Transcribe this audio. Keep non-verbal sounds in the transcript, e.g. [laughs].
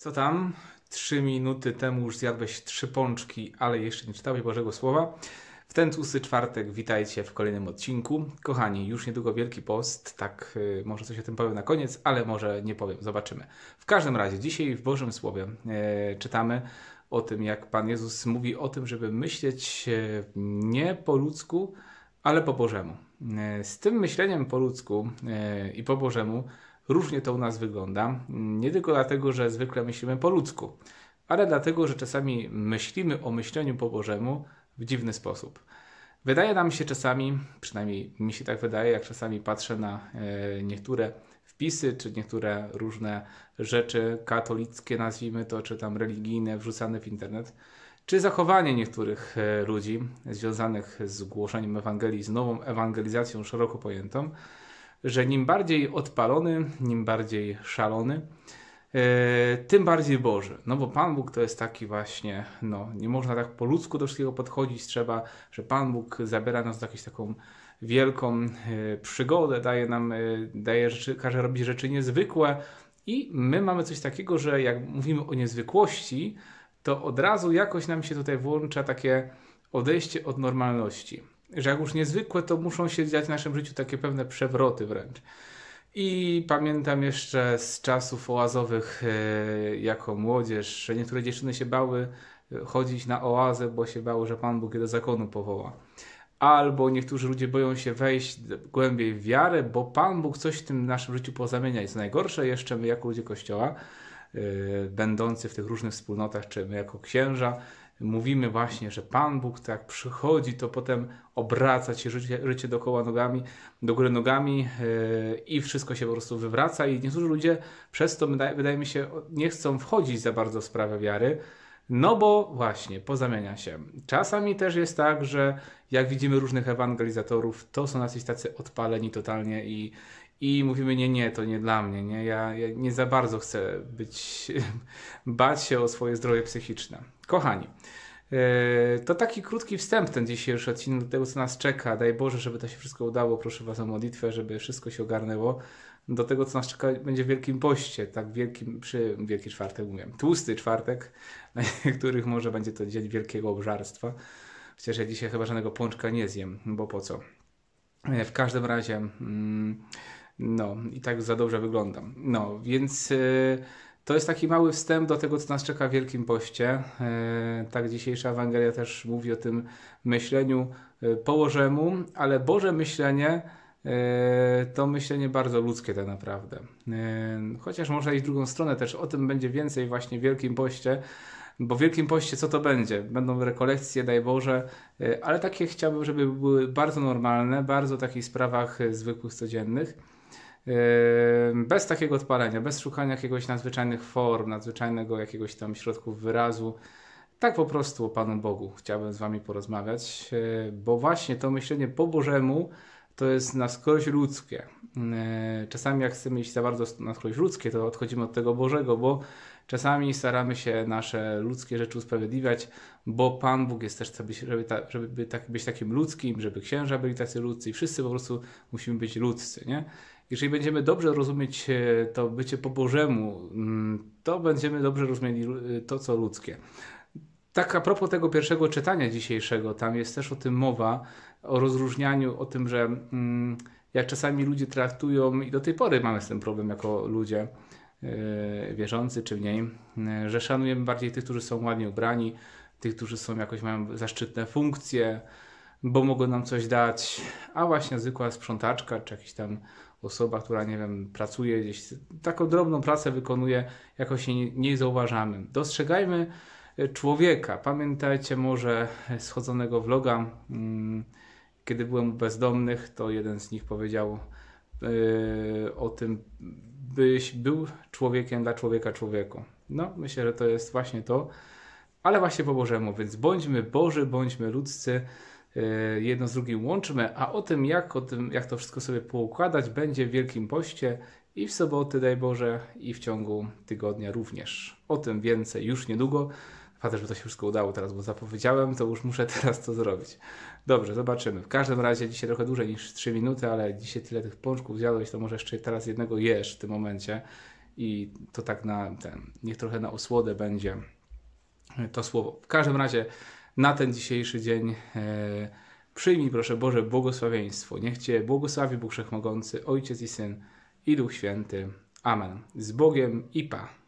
Co tam? Trzy minuty temu już zjadłeś trzy pączki, ale jeszcze nie czytałeś Bożego Słowa. W ten tłusty czwartek witajcie w kolejnym odcinku. Kochani, już niedługo Wielki Post, tak yy, może coś o tym powiem na koniec, ale może nie powiem, zobaczymy. W każdym razie, dzisiaj w Bożym Słowie yy, czytamy o tym, jak Pan Jezus mówi o tym, żeby myśleć yy, nie po ludzku, ale po Bożemu. E, z tym myśleniem po ludzku i po Bożemu Różnie to u nas wygląda, nie tylko dlatego, że zwykle myślimy po ludzku, ale dlatego, że czasami myślimy o myśleniu po Bożemu w dziwny sposób. Wydaje nam się czasami, przynajmniej mi się tak wydaje, jak czasami patrzę na e, niektóre wpisy, czy niektóre różne rzeczy katolickie, nazwijmy to, czy tam religijne, wrzucane w internet, czy zachowanie niektórych e, ludzi związanych z głoszeniem Ewangelii, z nową ewangelizacją szeroko pojętą, że nim bardziej odpalony, nim bardziej szalony, e, tym bardziej Boży. No bo Pan Bóg to jest taki właśnie, no nie można tak po ludzku do wszystkiego podchodzić, trzeba, że Pan Bóg zabiera nas do jakąś taką wielką e, przygodę, daje nam, e, daje rzeczy, każe robić rzeczy niezwykłe i my mamy coś takiego, że jak mówimy o niezwykłości, to od razu jakoś nam się tutaj włącza takie odejście od normalności że jak już niezwykłe, to muszą się dziać w naszym życiu takie pewne przewroty wręcz. I pamiętam jeszcze z czasów oazowych e, jako młodzież, że niektóre dziewczyny się bały e, chodzić na oazę, bo się bały, że Pan Bóg je do zakonu powoła. Albo niektórzy ludzie boją się wejść głębiej w wiarę, bo Pan Bóg coś w tym naszym życiu pozamienia. I co najgorsze jeszcze my jako ludzie Kościoła, e, będący w tych różnych wspólnotach, czy my jako księża, mówimy właśnie, że Pan Bóg tak przychodzi, to potem obraca się życie, życie dookoła nogami, do góry nogami yy, i wszystko się po prostu wywraca i niektórzy ludzie przez to, wydaje, wydaje mi się, nie chcą wchodzić za bardzo w sprawę wiary, no bo właśnie, pozamienia się. Czasami też jest tak, że jak widzimy różnych ewangelizatorów, to są jacyś tacy odpaleni totalnie i, i mówimy, nie, nie, to nie dla mnie, nie? Ja, ja nie za bardzo chcę być, [laughs] bać się o swoje zdrowie psychiczne. Kochani, e, to taki krótki wstęp ten dzisiejszy odcinek do tego, co nas czeka. Daj Boże, żeby to się wszystko udało. Proszę Was o modlitwę, żeby wszystko się ogarnęło. Do tego, co nas czeka, będzie w Wielkim Poście, tak wielkim, przy Wielki Czwartek mówię, tłusty czwartek, [laughs] na niektórych może będzie to dzień wielkiego obżarstwa. Chociaż ja dzisiaj chyba żadnego pączka nie zjem, bo po co. E, w każdym razie... Mm, no i tak za dobrze wyglądam. No więc y, to jest taki mały wstęp do tego, co nas czeka w Wielkim Poście. Y, tak dzisiejsza Ewangelia też mówi o tym myśleniu y, położemu, ale Boże myślenie to myślenie bardzo ludzkie tak naprawdę. Chociaż można iść w drugą stronę też, o tym będzie więcej właśnie w Wielkim Poście, bo w Wielkim Poście co to będzie? Będą rekolekcje, daj Boże, ale takie chciałbym, żeby były bardzo normalne, bardzo w takich sprawach zwykłych, codziennych. Yy, bez takiego odpalenia, bez szukania jakiegoś nadzwyczajnych form, nadzwyczajnego jakiegoś tam środków wyrazu. Tak po prostu o Panu Bogu chciałbym z Wami porozmawiać, yy, bo właśnie to myślenie po Bożemu to jest na skroś ludzkie. Yy, czasami jak chcemy iść za bardzo na skroś ludzkie, to odchodzimy od tego Bożego, bo czasami staramy się nasze ludzkie rzeczy usprawiedliwiać, bo Pan Bóg jest też, żeby, żeby tak, być takim ludzkim, żeby księża byli tacy ludzcy i wszyscy po prostu musimy być ludzcy, nie? jeżeli będziemy dobrze rozumieć e, to bycie po Bożemu, mm, to będziemy dobrze rozumieli e, to, co ludzkie. Tak a propos tego pierwszego czytania dzisiejszego, tam jest też o tym mowa, o rozróżnianiu, o tym, że mm, jak czasami ludzie traktują, i do tej pory mamy z tym problem jako ludzie, e, wierzący czy mniej, że szanujemy bardziej tych, którzy są ładnie ubrani, tych, którzy są jakoś mają zaszczytne funkcje, bo mogą nam coś dać, a właśnie zwykła sprzątaczka czy jakiś tam osoba, która, nie wiem, pracuje gdzieś, taką drobną pracę wykonuje, jakoś się nie, nie zauważamy. Dostrzegajmy e, człowieka. Pamiętajcie może e, schodzonego vloga, mm, kiedy byłem u bezdomnych, to jeden z nich powiedział e, o tym, byś był człowiekiem dla człowieka człowieku. No, myślę, że to jest właśnie to, ale właśnie po Bożemu, więc bądźmy Boży, bądźmy ludzcy. E, jedno z drugim łączmy, a o tym, jak, o tym, jak to wszystko sobie poukładać, będzie w Wielkim Poście i w soboty, daj Boże, i w ciągu tygodnia również. O tym więcej już niedługo. Fajnie, żeby to się wszystko udało teraz, bo zapowiedziałem, to już muszę [laughs] teraz to zrobić. Dobrze, zobaczymy. W każdym razie dzisiaj trochę dłużej niż 3 minuty, ale dzisiaj tyle tych pączków zjadłeś, to może jeszcze teraz jednego jesz w tym momencie i to tak na ten, niech trochę na osłodę będzie to słowo. W każdym razie na ten dzisiejszy dzień. E, przyjmij, proszę Boże, błogosławieństwo. Niech Cię błogosławi Bóg Wszechmogący, Ojciec i Syn i Duch Święty. Amen. Z Bogiem i Pa.